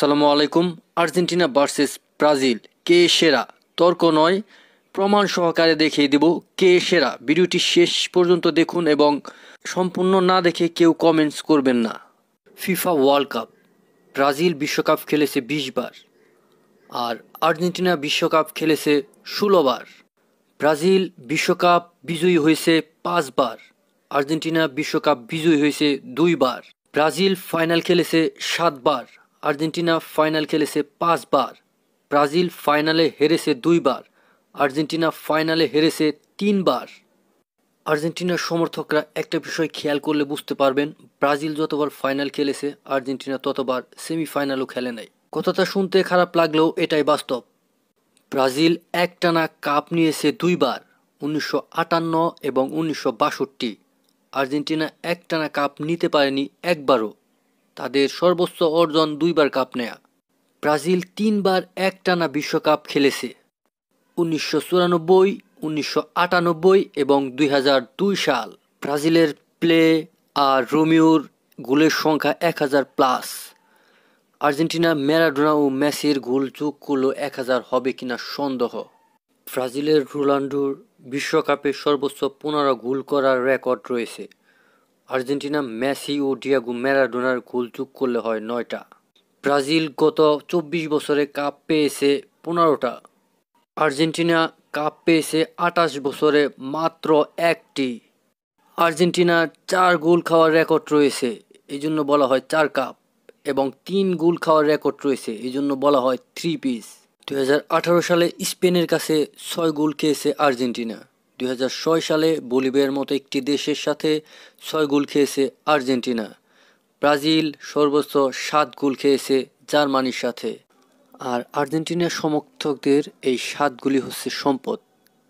আসসালামু আলাইকুম Argentina versus Brazil কে সেরা তর্ক নয় প্রমাণ সহকারে দেখিয়ে দেব কে সেরা ভিডিওটি শেষ পর্যন্ত দেখুন এবং সম্পূর্ণ না দেখে কেউ কমেন্টস করবেন না ফিফা ওয়ার্ল্ড কাপ ব্রাজিল বিশ্বকাপ খেলেছে বিশ বার আর আর্জেন্টিনা বিশ্বকাপ খেলেছে ষোলোবার ব্রাজিল বিশ্বকাপ বিজয়ী হয়েছে পাঁচবার আর্জেন্টিনা বিশ্বকাপ বিজয়ী হয়েছে দুইবার ব্রাজিল ফাইনাল খেলেছে সাতবার আর্জেন্টিনা ফাইনাল খেলেছে পাঁচবার ব্রাজিল ফাইনালে হেরেছে দুইবার আর্জেন্টিনা ফাইনালে হেরেছে তিনবার আর্জেন্টিনার সমর্থকরা একটা বিষয় খেয়াল করলে বুঝতে পারবেন ব্রাজিল যতবার ফাইনাল খেলেছে আর্জেন্টিনা ততবার সেমিফাইনালও খেলে নাই কথাটা শুনতে খারাপ লাগলেও এটাই বাস্তব ব্রাজিল একটানা কাপ নিয়েছে দুইবার উনিশশো আটান্ন এবং উনিশশো বাষট্টি আর্জেন্টিনা একটানা কাপ নিতে পারেনি একবারও তাদের সর্বোচ্চ অর্জন দুইবার কাপ নেয়া ব্রাজিল তিনবার একটানা বিশ্বকাপ খেলেছে উনিশশো চুরানব্বই উনিশশো আটানব্বই এবং দুই সাল ব্রাজিলের প্লে আর রোমিওর গোলের সংখ্যা এক হাজার প্লাস আর্জেন্টিনা ম্যারাডোনা ও মেসির গোল যোগ করলো এক হাজার হবে কিনা সন্দেহ ব্রাজিলের রোনাল্ডোর বিশ্বকাপে সর্বোচ্চ পনেরো গোল করার রেকর্ড রয়েছে আর্জেন্টিনা মেসি ও ডিয়াগো ম্যারাডোনার গোল যোগ করলে হয় নয়টা ব্রাজিল গত চব্বিশ বছরে কাপ পেয়েছে পনেরোটা আর্জেন্টিনা কাপ পেয়েছে আটাশ বছরে মাত্র একটি আর্জেন্টিনার চার গোল খাওয়ার রেকর্ড রয়েছে এই জন্য বলা হয় চার কাপ এবং তিন গোল খাওয়ার রেকর্ড রয়েছে এই জন্য বলা হয় থ্রি পিস দু সালে স্পেনের কাছে ছয় গোল খেয়েছে আর্জেন্টিনা দুই সালে বলিভিয়ার মতো একটি দেশের সাথে ছয় গোল খেয়েছে আর্জেন্টিনা ব্রাজিল সর্বোচ্চ সাত গোল খেয়েছে জার্মানির সাথে আর আর্জেন্টিনার সমর্থকদের এই সাতগুলি হচ্ছে সম্পদ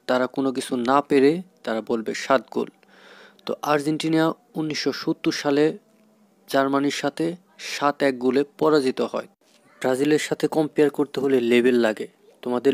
তারা কোনো কিছু না পেরে তারা বলবে সাত গোল তো আর্জেন্টিনা উনিশশো সালে জার্মানির সাথে সাত এক গোলে পরাজিত হয় ব্রাজিলের সাথে কম্পেয়ার করতে হলে লেভেল লাগে তোমাদের